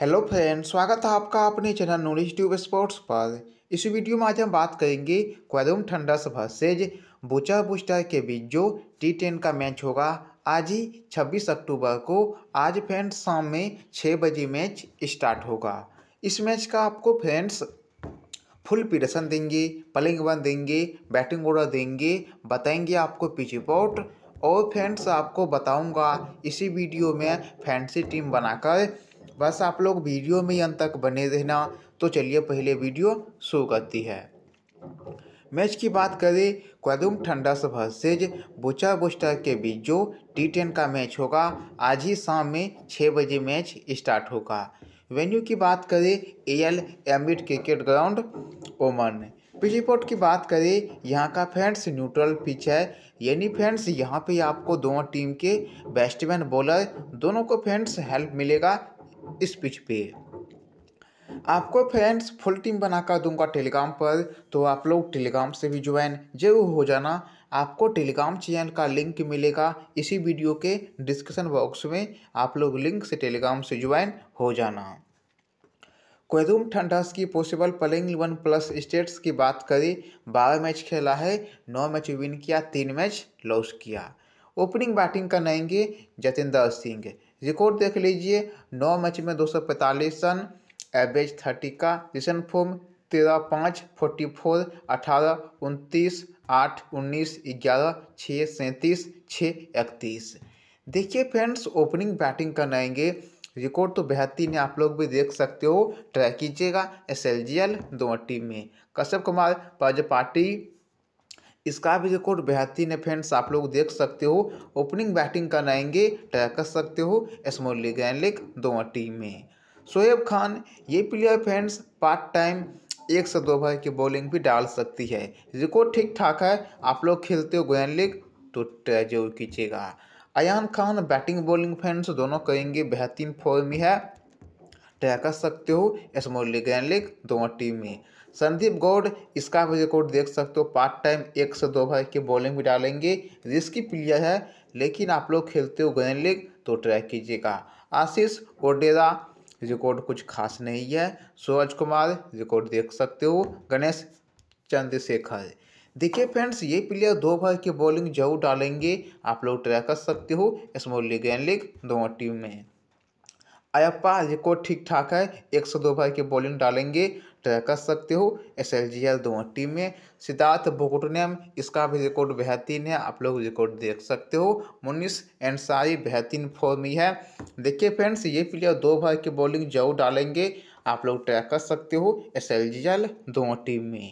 hello friend स्वागत है आपका अपने चैनल नॉलेज ट्यूब स्पोर्ट्स पर इस वीडियो में आज हम बात करेंगे क्वेरूम ठंडस वर्सेज बुचा बुस्टर के बीच जो टी टेन का मैच होगा आज ही 26 अक्टूबर को आज फ्रेंड्स शाम में छः बजे मैच स्टार्ट होगा इस मैच का आपको फ्रेंड्स फुल पीडसन देंगे पलिंग वन देंगे बैटिंग ऑर्डर देंगे बताएंगे आपको पिच रिपोर्ट और फ्रेंड्स आपको बताऊंगा इसी वीडियो में फैंसी टीम बनाकर बस आप लोग वीडियो में अंत तक बने रहना तो चलिए पहले वीडियो शुरू करती है मैच की बात करें क्वारुम ठंडा वर्सेज बुचा बुस्टर के बीच जो टी टेन का मैच होगा आज ही शाम में छः बजे मैच स्टार्ट होगा वेन्यू की बात करें Al Amerat cricket ground Oman pitch report की बात करें यहाँ का फैंस न्यूट्रल पिच है यानी फैंस यहाँ पे आपको दोनों टीम के बैट्समैन बॉलर दोनों को फैंस हेल्प मिलेगा इस पिच पे आपको फ्रेंड्स फुल टीम बनाकर दूंगा टेलीग्राम पर तो आप लोग टेलीग्राम से भी ज्वाइन जरूर हो जाना आपको टेलीग्राम चैनल का लिंक मिलेगा इसी वीडियो के डिस्क्रिप्शन बॉक्स में आप लोग लिंक से टेलीग्राम से ज्वाइन हो जाना कोयदुम ठंडस की possible playing one plus stats की बात करें बारह मैच खेला है नौ मैच विन किया तीन मैच लॉस किया ओपनिंग बैटिंग करनाएंगे जतेंद्र सिंह रिकॉर्ड देख लीजिए नौ मैच में दो रन एवरेज थर्टी का रिसेंट फॉर्म तेरह पाँच फोर्टी फोर अठारह उनतीस आठ उन्नीस ग्यारह छः सैंतीस छः इकतीस देखिए फ्रेंड्स ओपनिंग बैटिंग करनाएंगे रिकॉर्ड तो बेहतरीन है आप लोग भी देख सकते हो ट्रैक कीजिएगा एस एल जी एल दोनों टीम में कश्यप कुमार पाटी इसका भी रिकॉर्ड बेहतरीन है फ्रेंड्स आप लोग देख सकते हो ओपनिंग बैटिंग कराएंगे ट्राई कर सकते हो स्मॉल लीग एंड लीग दोनों टीम में शोएब खान ये प्लेयर फ्रेंड्स पार्ट टाइम एक से दो भाई की बॉलिंग भी डाल सकती है रिकॉर्ड ठीक ठाक है आप लोग खेलते हो गोयन लीग तो ट्राई जरूर कीजिएगा Ayan Khan batting bowling friends दोनों करेंगे बेहतरीन फॉर्म ही है ट्राई कर सकते हो स्मॉल लीग लिग लीग दोनों टीम में संदीप गौड़ इसका भी रिकॉर्ड देख सकते हो पार्ट टाइम एक से दो भर की बॉलिंग भी डालेंगे रिस्की प्लेयर है लेकिन आप लोग खेलते हो गन लीग तो ट्रैक कीजिएगा आशीष ओडेरा रिकॉर्ड कुछ खास नहीं है सूरज कुमार रिकॉर्ड देख सकते हो गणेश चंद्रशेखर देखिए फ्रेंड्स ये प्लेयर दो भर की बॉलिंग जरूर डालेंगे आप लोग ट्रैक कर सकते हो स्मॉल लीग एंड लीग दोनों टीम में अयप्पा रिकॉर्ड ठीक ठाक है एक सौ दो भाई की बॉलिंग डालेंगे ट्राई कर सकते हो एस एल जी एल दोनों टीम में सिद्धार्थ भुगटनेम इसका भी रिकॉर्ड बेहतरीन है आप लोग रिकॉर्ड देख सकते हो मुनिस एंसारी बेहतरीन फॉर्म ही है देखिए फ्रेंड्स ये प्लेयर दो भर की बॉलिंग जरूर डालेंगे आप लोग ट्राई कर सकते हो एस एल जी एल दोनों टीम में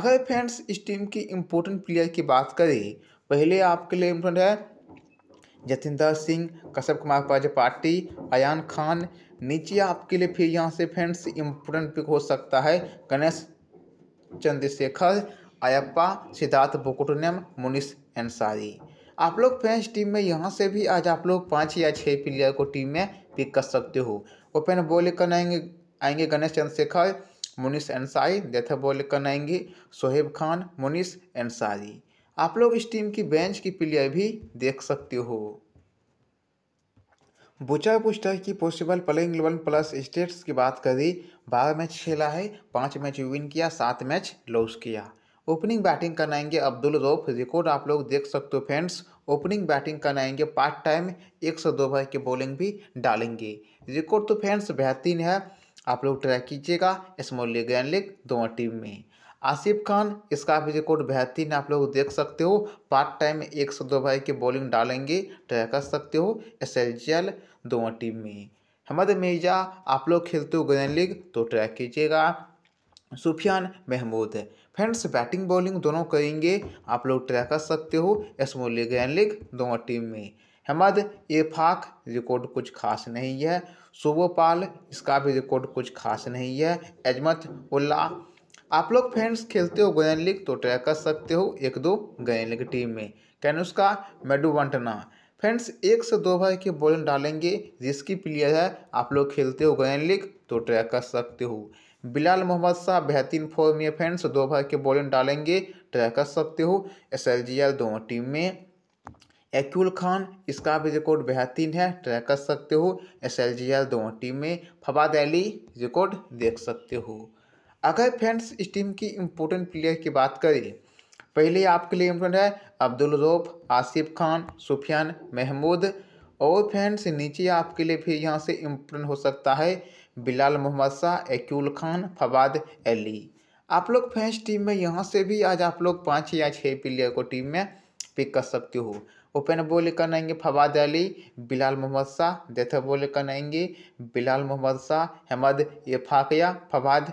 अगर फ्रेंड्स इस टीम की इम्पोर्टेंट प्लेयर की बात करें पहले आपके लिए इम्पोर्टेंट है जतिंदर सिंह कश्यप कुमार पार्टी अयान खान नीचे आपके लिए फिर यहाँ से फ्रेंड्स इम्पोर्टेंट पिक हो सकता है गणेश चंद्रशेखर अयप्पा सिद्धार्थ बुकुटनियम मुनीष अंसारी आप लोग फ्रेंड्स टीम में यहाँ से भी आज आप लोग पाँच या छः प्लेयर को टीम में पिक कर सकते हो ओपन बॉलिंग करने आएंगे आएंगे गणेश चंद्रशेखर मुनीष अंसारी डेथ बॉलिंग करने आएंगे सोहेब खान मुनीष अंसारी आप लोग इस टीम की बेंच की प्लेयर भी देख सकते हो बुचा पूछता है कि possible playing eleven plus stats की बात करी बारह मैच खेला है पाँच मैच विन किया सात मैच लॉस किया ओपनिंग बैटिंग करनाएंगे अब्दुल रौफ रिकॉर्ड आप लोग देख सकते हो फ्रेंड्स ओपनिंग बैटिंग करनाएंगे पार्ट टाइम एक सौ दो भाई की बॉलिंग भी डालेंगे रिकॉर्ड तो फ्रेंड्स बेहतरीन है आप लोग ट्रैक कीजिएगा स्मॉल लीग ग्रैंड लीग दोनों टीम में आसिफ खान इसका भी रिकॉर्ड बेहतरीन आप लोग देख सकते हो पार्ट टाइम एक सौ दो भाई की बॉलिंग डालेंगे ट्राई कर सकते हो एस एल दोनों टीम में हमद मिर्जा आप लोग खेलते हो ग्रैंड लीग तो ट्राई कीजिएगा सुफियान महमूद है फ्रेंड्स बैटिंग बॉलिंग दोनों करेंगे आप लोग ट्राई कर सकते हो एसमो लीग लीग दोनों टीम में हमद एफाक रिकॉर्ड कुछ खास नहीं है सुबोपाल इसका भी रिकॉर्ड कुछ खास नहीं है एजमत उल्ला आप लोग फ्रेंड्स खेलते हो गोयन लीग तो ट्राई कर सकते हो एक दो गोयन लीग टीम में कैनुस्का मेडू बंटना फ्रेंड्स एक से दो भाई के बॉलिंग डालेंगे जिसकी प्लेयर है आप लोग खेलते हो गोयन लीग तो ट्राई कर सकते हो बिलाल मोहम्मद शाह बेहतरीन फॉर्म में फ्रेंड्स दो भाई के बॉलिंग डालेंगे ट्राई कर सकते हो एस एल दोनों टीम में एक्यूल खान इसका भी रिकॉर्ड बेहतरीन है ट्राई कर सकते हो एस एल दोनों टीम में फवाद अली रिकॉर्ड देख सकते हो अगर फ्रेंड्स इस टीम की इम्पोर्टेंट प्लेयर की बात करें पहले आपके लिए इम्पोर्टेंट है अब्दुल रोफ आसिफ खान सुफियान महमूद और फ्रेंड्स नीचे आपके लिए फिर यहाँ से इम्पोर्टेंट हो सकता है बिलाल मोहम्मद शाह एक्यूल खान फवाद अली आप लोग फ्रेंड्स टीम में यहाँ से भी आज आप लोग पाँच या छः प्लेयर को टीम में पिक कर सकते हो ओपन बॉल करनाएंगे फवाद अली बिलाल मोहम्मद शाह डेथ बॉल करनाएंगे बिलाल मोहम्मद शाह अहमद ये फाकिया फवाद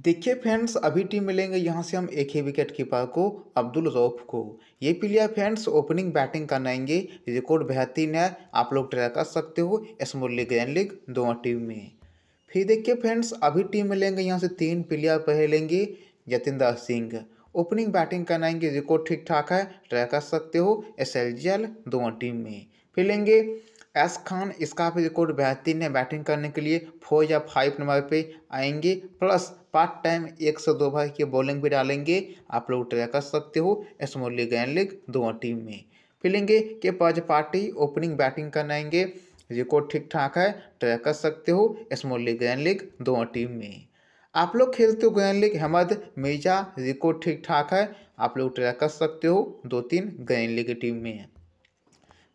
देखिए फ्रेंड्स अभी टीम मिलेंगे यहाँ से हम एक ही विकेट कीपर को अब्दुल रौफ को ये प्लेयर फ्रेंड्स ओपनिंग बैटिंग करनाएंगे रिकॉर्ड बेहतरीन है आप लोग ट्राई कर सकते हो स्मॉल लीग ग्रैंड लीग दोनों टीम में फिर देखिए फ्रेंड्स अभी टीम मिलेंगे यहाँ से तीन प्लेयर पहलेंगे जतिंदर सिंह ओपनिंग बैटिंग करनाएंगे रिकॉर्ड ठीक ठाक है ट्राई कर सकते हो एस दोनों टीम में फिर लेंगे एस खान इसका भी रिकॉर्ड बेहतरीन है बैटिंग करने के लिए फोर या फाइव नंबर पे आएंगे प्लस पार्ट टाइम एक से दो भाई की बॉलिंग भी डालेंगे आप लोग ट्राई कर सकते हो स्मॉल लीग एंड लीग दोनों टीम में फिलेंगे के पाज पार्टी ओपनिंग बैटिंग करनाएंगे रिकॉर्ड ठीक ठाक है ट्राई कर सकते हो स्मॉल लीग एंड लीग दोनों टीम में आप लोग खेलते हो गैन लीग हमद मिर्जा रिकॉर्ड ठीक ठाक है आप लोग ट्राई कर सकते हो दो तीन गैन लीग टीम में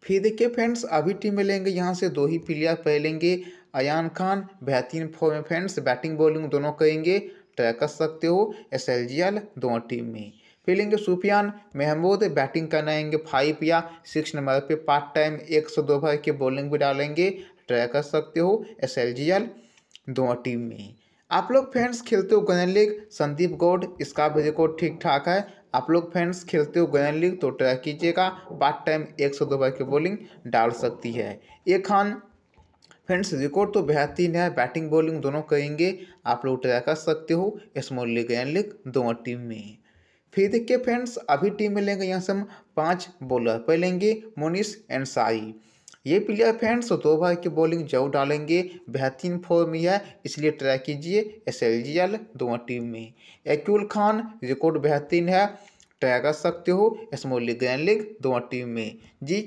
फिर देखिए फ्रेंड्स अभी टीम में लेंगे यहाँ से दो ही प्लेयर पहलेंगे अयान खान बेहतरीन फॉर्म में फ्रेंड्स बैटिंग बॉलिंग दोनों करेंगे ट्रैक कर सकते हो एस एल दोनों टीम में फिर सुफियान महमूद बैटिंग करना आएंगे फाइव या सिक्स नंबर पे पार्ट टाइम एक सौ दो भर के बॉलिंग भी डालेंगे ट्राई कर सकते हो एस एल दोनों टीम में आप लोग फ्रेंड्स खेलते हो गन लीग संदीप गौड इसका भी रिकॉर्ड ठीक ठाक है आप लोग फ्रेंड्स खेलते हो गयन लीग तो ट्राई कीजिएगा पार्ट टाइम एक सौ दो की बॉलिंग डाल सकती है ये खान फ्रेंड्स रिकॉर्ड तो बेहतरीन है बैटिंग बॉलिंग दोनों करेंगे आप लोग ट्राई कर सकते हो स्मॉल लीग गगन लीग दोनों टीम में फिर देखिए फ्रेंड्स अभी टीम में लेंगे यहाँ से हम पाँच बॉलर पहलेंगे मोनिस एंड साई ये प्लेयर फ्रेंड्स दो ओवर की बॉलिंग जरूर डालेंगे बेहतरीन फॉर्म ही है इसलिए ट्राई कीजिए एस एल जी एल दोनों टीम में एक्यूल खान रिकॉर्ड बेहतरीन है ट्राई कर सकते हो स्मॉल लीग ग्रैंड लीग दोनों टीम में जी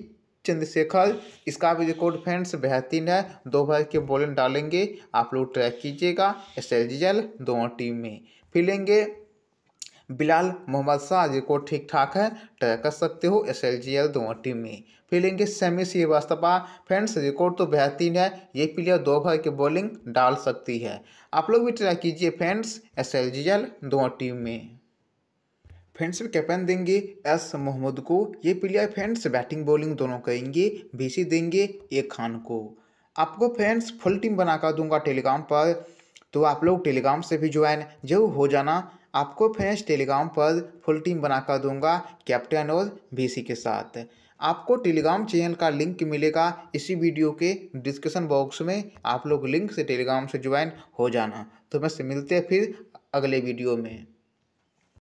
चंद्रशेखर इसका भी रिकॉर्ड फ्रेंड्स बेहतरीन है दो ओवर की बॉलिंग डालेंगे आप लोग ट्रैक कीजिएगा एस एल जी एल दोनों टीम में फिर लेंगे बिलाल मोहम्मद शाह को ठीक ठाक है ट्राई तो कर सकते हो एस एल जी एल दोनों टीम में फिर लेंगे सेमी श्रीवास्तवा फ्रेंड्स रिकॉर्ड तो बेहतरीन है ये प्लेयर दो भर की बॉलिंग डाल सकती है आप लोग भी ट्राई कीजिए friends S L G L दोनों टीम में फ्रेंड्स कैप्टन देंगे एस मोहम्मद को ये प्लेयर फ्रेंड्स बैटिंग बॉलिंग दोनों करेंगे बीसी देंगे ए खान को आपको फ्रेंड्स फुल टीम बनाकर दूंगा टेलीग्राम पर तो आप लोग टेलीग्राम से भी ज्वाइन जरूर हो जाना आपको फ्रेंड्स टेलीग्राम पर फुल टीम बनाकर दूंगा कैप्टन और बीसी के साथ आपको टेलीग्राम चैनल का लिंक मिलेगा इसी वीडियो के डिस्क्रिप्शन बॉक्स में आप लोग लिंक से टेलीग्राम से ज्वाइन हो जाना तो बस मिलते हैं फिर अगले वीडियो में